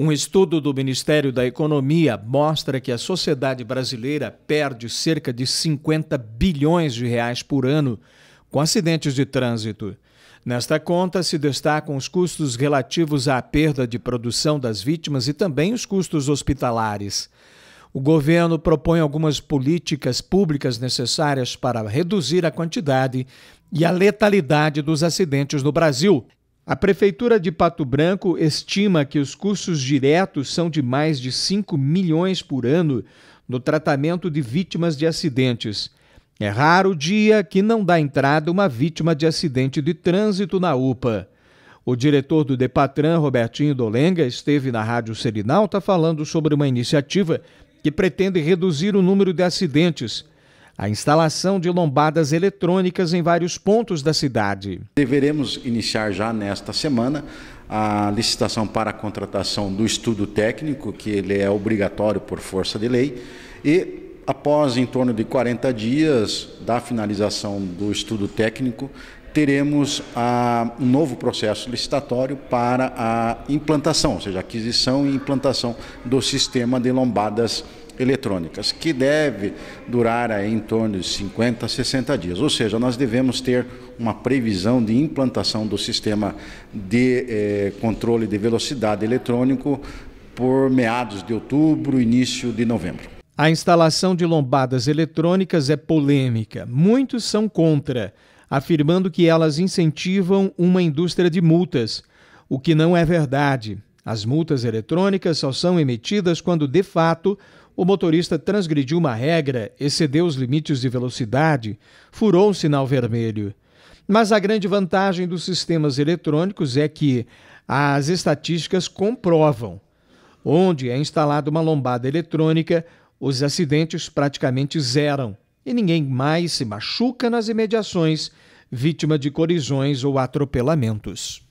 Um estudo do Ministério da Economia mostra que a sociedade brasileira perde cerca de 50 bilhões de reais por ano com acidentes de trânsito. Nesta conta se destacam os custos relativos à perda de produção das vítimas e também os custos hospitalares. O governo propõe algumas políticas públicas necessárias para reduzir a quantidade e a letalidade dos acidentes no Brasil a Prefeitura de Pato Branco estima que os custos diretos são de mais de 5 milhões por ano no tratamento de vítimas de acidentes. É raro o dia que não dá entrada uma vítima de acidente de trânsito na UPA. O diretor do Depatran, Robertinho Dolenga, esteve na Rádio Serinalta falando sobre uma iniciativa que pretende reduzir o número de acidentes a instalação de lombadas eletrônicas em vários pontos da cidade. Deveremos iniciar já nesta semana a licitação para a contratação do estudo técnico, que ele é obrigatório por força de lei, e após em torno de 40 dias da finalização do estudo técnico, teremos a, ah, um novo processo licitatório para a implantação, ou seja, aquisição e implantação do sistema de lombadas eletrônicas, que deve durar aí em torno de 50 a 60 dias. Ou seja, nós devemos ter uma previsão de implantação do sistema de eh, controle de velocidade eletrônico por meados de outubro, início de novembro. A instalação de lombadas eletrônicas é polêmica. Muitos são contra afirmando que elas incentivam uma indústria de multas, o que não é verdade. As multas eletrônicas só são emitidas quando, de fato, o motorista transgrediu uma regra, excedeu os limites de velocidade, furou um sinal vermelho. Mas a grande vantagem dos sistemas eletrônicos é que as estatísticas comprovam. Onde é instalada uma lombada eletrônica, os acidentes praticamente zeram e ninguém mais se machuca nas imediações, vítima de colisões ou atropelamentos.